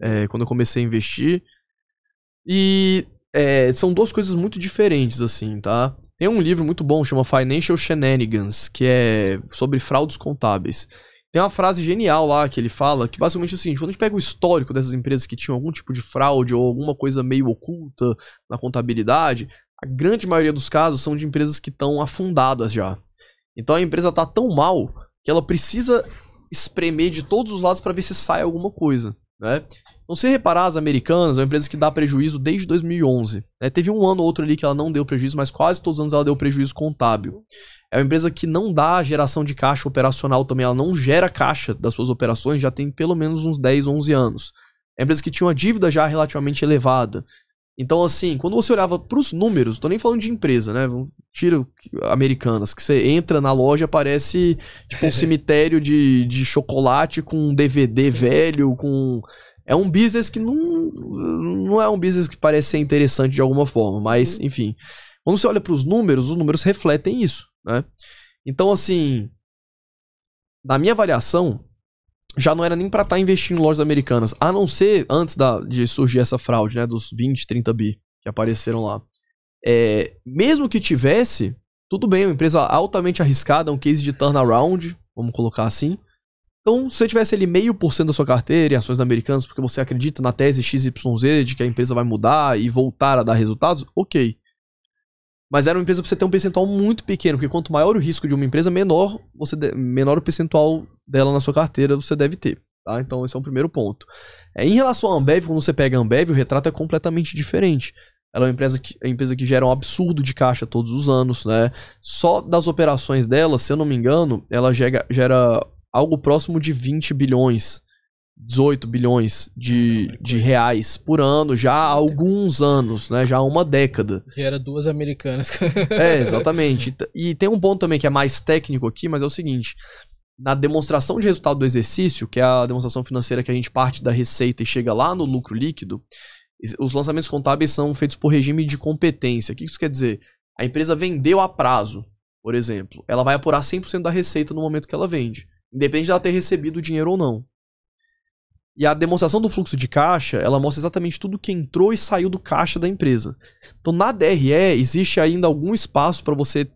é, quando eu comecei a investir. E é, são duas coisas muito diferentes, assim, tá? Tem um livro muito bom, chama Financial Shenanigans, que é sobre fraudes contábeis. Tem uma frase genial lá que ele fala, que basicamente é o seguinte, quando a gente pega o histórico dessas empresas que tinham algum tipo de fraude ou alguma coisa meio oculta na contabilidade, a grande maioria dos casos são de empresas que estão afundadas já. Então a empresa tá tão mal que ela precisa espremer de todos os lados para ver se sai alguma coisa. Né? Então, se reparar, as americanas é uma empresa que dá prejuízo desde 2011. Né? Teve um ano ou outro ali que ela não deu prejuízo, mas quase todos os anos ela deu prejuízo contábil. É uma empresa que não dá geração de caixa operacional também, ela não gera caixa das suas operações, já tem pelo menos uns 10, 11 anos. É uma empresa que tinha uma dívida já relativamente elevada. Então, assim, quando você olhava para os números, tô nem falando de empresa, né? Tira americanas, que você entra na loja, parece tipo um cemitério de, de chocolate com um DVD velho, com. É um business que não, não é um business que parece ser interessante de alguma forma, mas, uhum. enfim. Quando você olha para os números, os números refletem isso, né? Então, assim, na minha avaliação, já não era nem para estar tá investindo em lojas americanas, a não ser antes da, de surgir essa fraude, né, dos 20, 30 bi que apareceram lá. É, mesmo que tivesse, tudo bem, é uma empresa altamente arriscada, um case de turnaround, vamos colocar assim. Então, se você tivesse ali meio por cento da sua carteira e ações americanas, porque você acredita na tese XYZ de que a empresa vai mudar e voltar a dar resultados, ok. Mas era uma empresa pra você ter um percentual muito pequeno, porque quanto maior o risco de uma empresa, menor você de... menor o percentual dela na sua carteira você deve ter. Tá? Então esse é um primeiro ponto. É, em relação à Ambev, quando você pega a Ambev, o retrato é completamente diferente. Ela é uma empresa que, é uma empresa que gera um absurdo de caixa todos os anos, né? Só das operações dela, se eu não me engano, ela gera, gera algo próximo de 20 bilhões 18 bilhões de, ah, é de reais por ano já há alguns anos, né? Já há uma década. Já era duas americanas. é, exatamente. E tem um ponto também que é mais técnico aqui, mas é o seguinte. Na demonstração de resultado do exercício, que é a demonstração financeira que a gente parte da receita e chega lá no lucro líquido, os lançamentos contábeis são feitos por regime de competência. O que isso quer dizer? A empresa vendeu a prazo, por exemplo. Ela vai apurar 100% da receita no momento que ela vende. Independente ela ter recebido o dinheiro ou não. E a demonstração do fluxo de caixa, ela mostra exatamente tudo que entrou e saiu do caixa da empresa. Então, na DRE, existe ainda algum espaço para você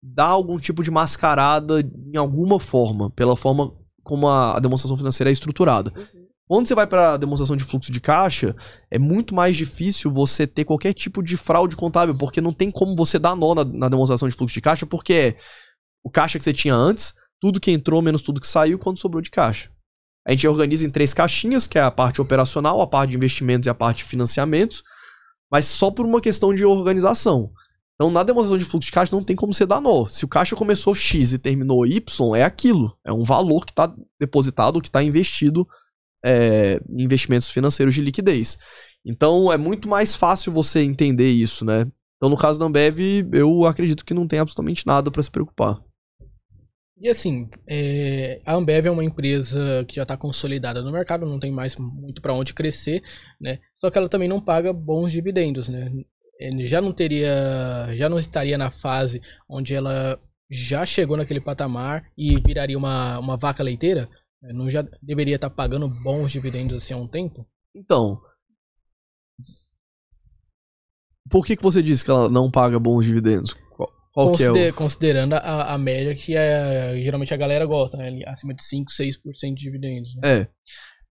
dar algum tipo de mascarada em alguma forma, pela forma como a, demonstração financeira é estruturada. Uhum. Quando você vai para a demonstração de fluxo de caixa, é muito mais difícil você ter qualquer tipo de fraude contábil, porque não tem como você dar nó na, na demonstração de fluxo de caixa, porque é o caixa que você tinha antes, tudo que entrou menos tudo que saiu, quando sobrou de caixa. A gente organiza em três caixinhas, que é a parte operacional, a parte de investimentos e a parte de financiamentos, mas só por uma questão de organização. Então, na demonstração de fluxo de caixa, não tem como você dar nó. Se o caixa começou X e terminou Y, é aquilo. É um valor que está depositado, que está investido é, em investimentos financeiros de liquidez. Então, é muito mais fácil você entender isso, né? Então, no caso da Ambev, eu acredito que não tem absolutamente nada para se preocupar. E assim, é, a Ambev é uma empresa que já está consolidada no mercado, não tem mais muito para onde crescer, né? Só que ela também não paga bons dividendos, né? É, já não teria, já não estaria na fase onde ela já chegou naquele patamar e viraria uma, uma vaca leiteira? É, não já deveria estar tá pagando bons dividendos assim há um tempo? Então, por que, que você diz que ela não paga bons dividendos? É Consider, é o... Considerando a, a, média que é, geralmente a galera gosta, né? Acima de 5, 6% de dividendos. Né? É.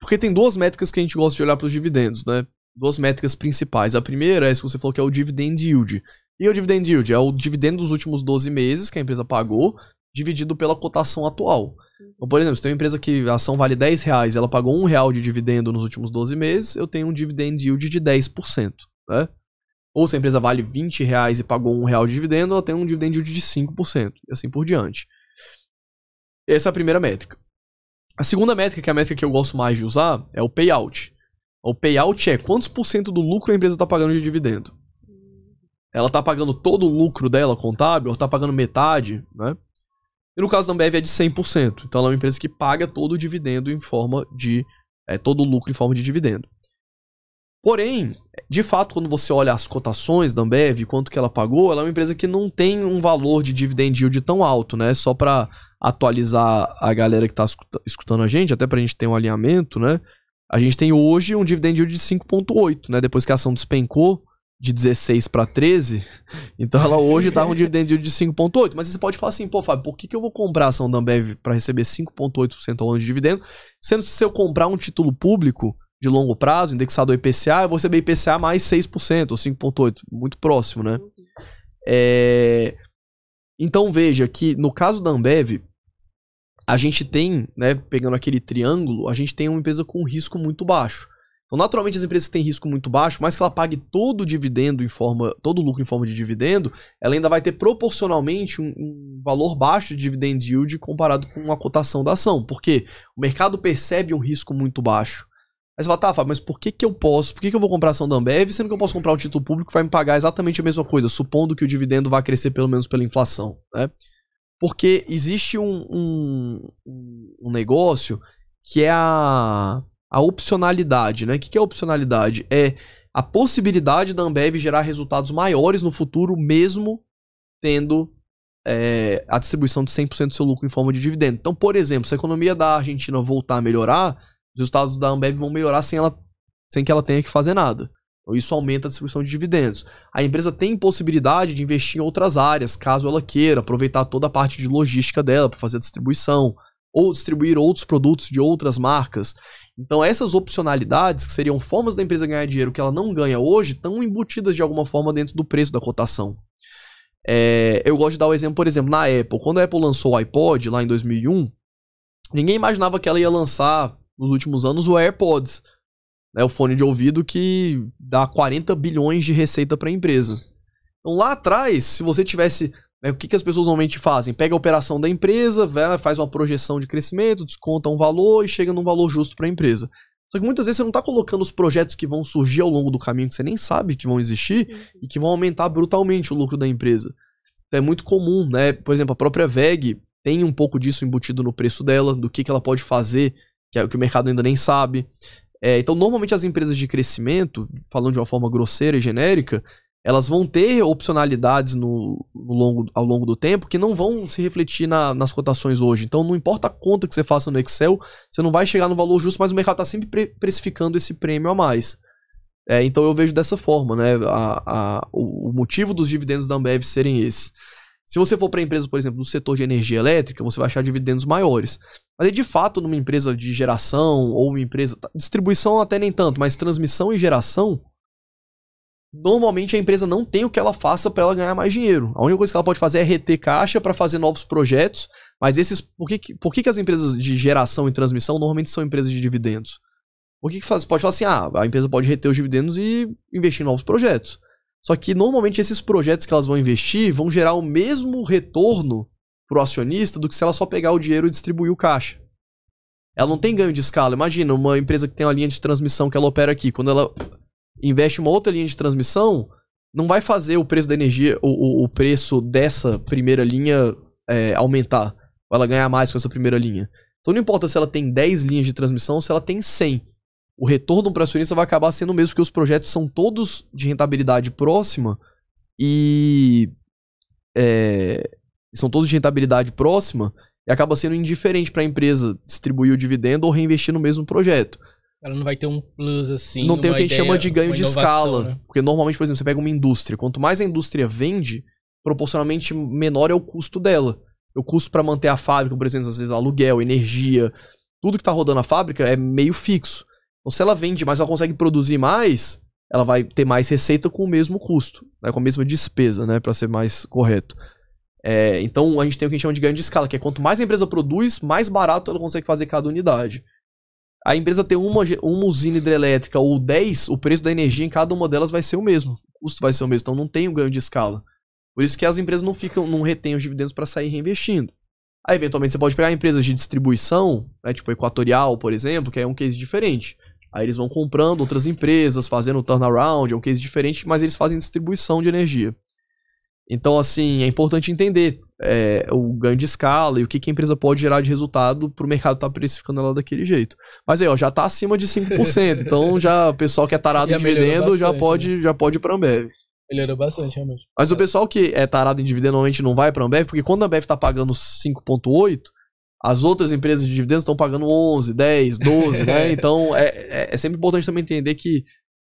Porque tem duas métricas que a gente gosta de olhar para os dividendos, né? Duas métricas principais. A primeira é se que você falou que é o dividend yield. E o dividend yield é o dividendo dos últimos 12 meses que a empresa pagou, dividido pela cotação atual. Então, por exemplo, se tem uma empresa que a ação vale 10 reais ela pagou 1 real de dividendo nos últimos 12 meses, eu tenho um dividend yield de 10%. Né? Ou se a empresa vale 20 reais e pagou um real de dividendo, ela tem um dividendo de 5%, e assim por diante. Essa é a primeira métrica. A segunda métrica, que é a métrica que eu gosto mais de usar, é o payout. O payout é quantos por cento do lucro a empresa está pagando de dividendo. Ela está pagando todo o lucro dela contábil, ela está pagando metade, né? E no caso da Ambev é de 100%. Então ela é uma empresa que paga todo o dividendo em forma de. É, todo o lucro em forma de dividendo. Porém, de fato, quando você olha as cotações da Ambev, quanto que ela pagou, ela é uma empresa que não tem um valor de dividend yield tão alto, né? Só para atualizar a galera que está escutando a gente, até para a gente ter um alinhamento, né? A gente tem hoje um dividend yield de 5.8, né? Depois que a ação despencou de 16 para 13, então ela hoje tá com um dividend yield de 5.8, mas você pode falar assim, pô, Fábio, por que, que eu vou comprar a ação da Ambev para receber 5.8% ao ano de dividendo, sendo que se eu comprar um título público de longo prazo, indexado ao IPCA, eu vou receber IPCA mais 6% ou 5,8%, muito próximo, né? É... Então veja que no caso da Ambev, a gente tem, né, pegando aquele triângulo, a gente tem uma empresa com risco muito baixo. Então, naturalmente, as empresas que têm risco muito baixo, mais que ela pague todo o dividendo em forma, todo o lucro em forma de dividendo, ela ainda vai ter proporcionalmente um, um, valor baixo de dividend yield comparado com a cotação da ação. Porque o mercado percebe um risco muito baixo. Aí você fala, tá, Fábio, mas por que que eu posso, por que que eu vou comprar ação da Ambev, sendo que eu posso comprar um título público que vai me pagar exatamente a mesma coisa, supondo que o dividendo vá crescer pelo menos pela inflação, né? Porque existe um, um, um negócio que é a, a opcionalidade, né? O que, que é opcionalidade? É a possibilidade da Ambev gerar resultados maiores no futuro, mesmo tendo é, a distribuição de 100% do seu lucro em forma de dividendo. Então, por exemplo, se a economia da Argentina voltar a melhorar, os resultados da Ambev vão melhorar sem, ela, sem que ela tenha que fazer nada. Então, isso aumenta a distribuição de dividendos. A empresa tem possibilidade de investir em outras áreas, caso ela queira, aproveitar toda a parte de logística dela para fazer a distribuição, ou distribuir outros produtos de outras marcas. Então, essas opcionalidades, que seriam formas da empresa ganhar dinheiro que ela não ganha hoje, estão embutidas de alguma forma dentro do preço da cotação. É, eu gosto de dar o um exemplo, por exemplo, na Apple. Quando a Apple lançou o iPod lá em 2001, ninguém imaginava que ela ia lançar nos últimos anos o AirPods. É né, o fone de ouvido que dá 40 bilhões de receita para a empresa. Então lá atrás, se você tivesse. Né, o que, que as pessoas normalmente fazem? Pega a operação da empresa, faz uma projeção de crescimento, desconta um valor e chega num valor justo para a empresa. Só que muitas vezes você não está colocando os projetos que vão surgir ao longo do caminho, que você nem sabe que vão existir uhum. e que vão aumentar brutalmente o lucro da empresa. Então é muito comum, né? Por exemplo, a própria VEG tem um pouco disso embutido no preço dela, do que, que ela pode fazer que, é, que o mercado ainda nem sabe. É, então, normalmente as empresas de crescimento, falando de uma forma grosseira e genérica, elas vão ter opcionalidades no, no longo, ao longo do tempo que não vão se refletir na, nas cotações hoje. Então, não importa a conta que você faça no Excel, você não vai chegar no valor justo, mas o mercado está sempre pre precificando esse prêmio a mais. É, então, eu vejo dessa forma, né? A, a, o, o motivo dos dividendos da Ambev serem esses. Se você for para empresa, por exemplo, do setor de energia elétrica, você vai achar dividendos maiores. Mas aí, de fato, numa empresa de geração ou uma empresa. Tá, distribuição até nem tanto, mas transmissão e geração. Normalmente a empresa não tem o que ela faça para ela ganhar mais dinheiro. A única coisa que ela pode fazer é reter caixa para fazer novos projetos. Mas esses. Por, que, por que, que as empresas de geração e transmissão normalmente são empresas de dividendos? Por que, que faz? Pode falar assim: ah, a empresa pode reter os dividendos e investir em novos projetos. Só que normalmente esses projetos que elas vão investir vão gerar o mesmo retorno para o acionista do que se ela só pegar o dinheiro e distribuir o caixa. Ela não tem ganho de escala. Imagina uma empresa que tem uma linha de transmissão que ela opera aqui. Quando ela investe uma outra linha de transmissão, não vai fazer o preço da energia, o, o, o preço dessa primeira linha é, aumentar. Ou ela ganhar mais com essa primeira linha. Então não importa se ela tem 10 linhas de transmissão ou se ela tem 100. O retorno para o acionista vai acabar sendo o mesmo, porque os projetos são todos de rentabilidade próxima e. É, são todos de rentabilidade próxima, e acaba sendo indiferente para a empresa distribuir o dividendo ou reinvestir no mesmo projeto. Ela não vai ter um plus assim. Não tem o que a gente chama de ganho de escala. Né? Porque normalmente, por exemplo, você pega uma indústria. Quanto mais a indústria vende, proporcionalmente menor é o custo dela. O custo para manter a fábrica, por exemplo, às vezes aluguel, energia, tudo que está rodando a fábrica é meio fixo. Então, se ela vende mais, ela consegue produzir mais, ela vai ter mais receita com o mesmo custo, né? com a mesma despesa, né? para ser mais correto. É, então a gente tem o que a gente chama de ganho de escala, que é quanto mais a empresa produz, mais barato ela consegue fazer cada unidade. A empresa ter uma, uma usina hidrelétrica ou 10, o preço da energia em cada uma delas vai ser o mesmo. O custo vai ser o mesmo, então não tem um ganho de escala. Por isso que as empresas não ficam, não retêm os dividendos para sair reinvestindo. Aí, eventualmente, você pode pegar empresas de distribuição, né, tipo Equatorial, por exemplo, que é um case diferente. Aí eles vão comprando outras empresas, fazendo turnaround, é um case diferente, mas eles fazem distribuição de energia. Então, assim, é importante entender é, o ganho de escala e o que, que a empresa pode gerar de resultado para o mercado estar tá precificando ela daquele jeito. Mas aí, ó, já está acima de 5%. então, já o pessoal que é tarado em dividendo já pode, né? já pode ir para Ambev. Melhorou bastante, realmente. Mas é. o pessoal que é tarado em dividendo normalmente não vai para Ambev, porque quando a Ambev está pagando 5,8%, as outras empresas de dividendos estão pagando 11, 10, 12, né? Então, é, é, é sempre importante também entender que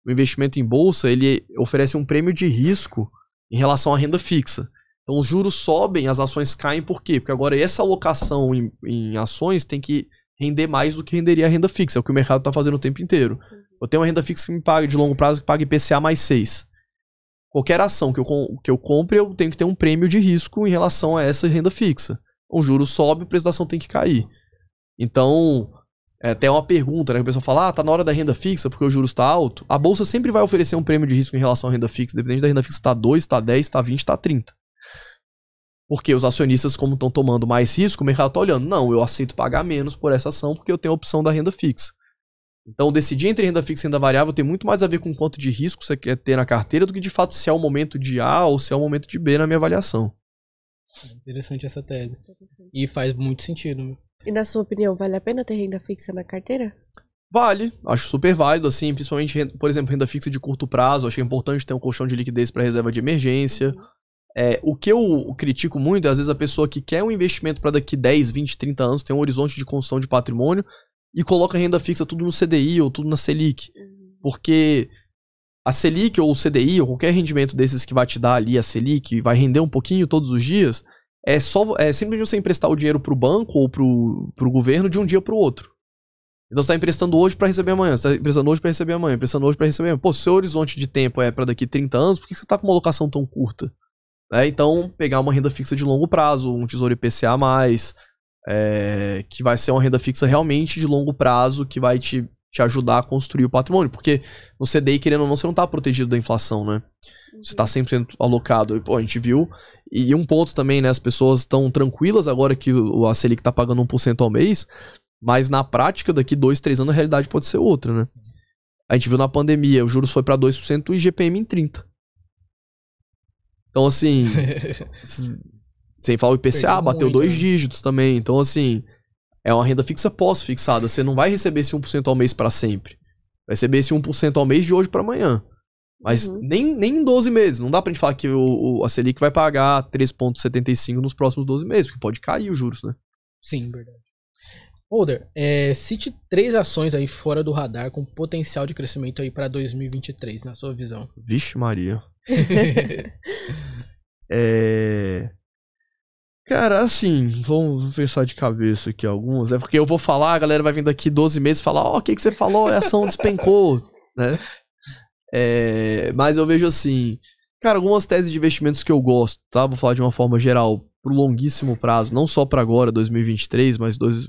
o investimento em bolsa, ele oferece um prêmio de risco em relação à renda fixa. Então os juros sobem, as ações caem, por quê? Porque agora essa alocação em, em ações tem que render mais do que renderia a renda fixa, é o que o mercado está fazendo o tempo inteiro. Uhum. Eu tenho uma renda fixa que me paga de longo prazo que paga IPCA mais 6. Qualquer ação que eu, que eu compre, eu tenho que ter um prêmio de risco em relação a essa renda fixa. Então, o juro sobe, a prestação tem que cair. Então, é até uma pergunta, né? Que o pessoal fala, ah, tá na hora da renda fixa porque o juros está alto. A bolsa sempre vai oferecer um prêmio de risco em relação à renda fixa, dependendo da renda fixa, está 2, está 10, está 20, está 30. Porque os acionistas, como estão tomando mais risco, o mercado está olhando, não, eu aceito pagar menos por essa ação porque eu tenho a opção da renda fixa. Então, decidir entre renda fixa e renda variável tem muito mais a ver com quanto de risco você quer ter na carteira do que de fato se é o momento de A ou se é o momento de B na minha avaliação. É interessante essa tese. E faz muito sentido. E na sua opinião, vale a pena ter renda fixa na carteira? Vale, acho super válido, assim, principalmente, por exemplo, renda fixa de curto prazo, acho que é importante ter um colchão de liquidez para reserva de emergência. Uhum. É, o que eu critico muito é, às vezes, a pessoa que quer um investimento para daqui 10, 20, 30 anos, tem um horizonte de construção de patrimônio e coloca renda fixa tudo no CDI ou tudo na Selic. Uhum. Porque a Selic ou o CDI, ou qualquer rendimento desses que vai te dar ali a Selic, vai render um pouquinho todos os dias, é só é simplesmente você emprestar o dinheiro pro banco ou pro, pro governo de um dia pro outro. Então você tá emprestando hoje para receber amanhã, você tá emprestando hoje para receber amanhã, emprestando hoje para receber amanhã. Pô, se o seu horizonte de tempo é para daqui 30 anos, por que você tá com uma locação tão curta? É, então, pegar uma renda fixa de longo prazo, um tesouro IPCA mais, é, que vai ser uma renda fixa realmente de longo prazo, que vai te te ajudar a construir o patrimônio. Porque no CDI, querendo ou não, você não está protegido da inflação, né? Você está 100% uhum. alocado. Pô, a gente viu. E um ponto também, né? As pessoas estão tranquilas agora que a Selic está pagando 1% ao mês, mas na prática, daqui dois, três anos, a realidade pode ser outra, né? A gente viu na pandemia, o juros foi para 2% e GPM em 30%. Então, assim. sem falar o IPCA, bateu muito, dois né? dígitos também. Então, assim. É uma renda fixa pós-fixada. Você não vai receber esse 1% ao mês para sempre. Vai receber esse 1% ao mês de hoje para amanhã. Mas uhum. nem, nem em 12 meses. Não dá pra gente falar que o, o a Selic vai pagar 3,75 nos próximos 12 meses, porque pode cair os juros, né? Sim, verdade. Holder, é, cite três ações aí fora do radar com potencial de crescimento aí para 2023, na sua visão. Vixe Maria. é... Cara, assim, vamos pensar de cabeça aqui algumas, é Porque eu vou falar, a galera vai vir daqui 12 meses falar, ó, oh, o que, que você falou? A é ação despencou, né? É, mas eu vejo assim, cara, algumas teses de investimentos que eu gosto, tá? Vou falar de uma forma geral, pro longuíssimo prazo, não só para agora, 2023, mas dois,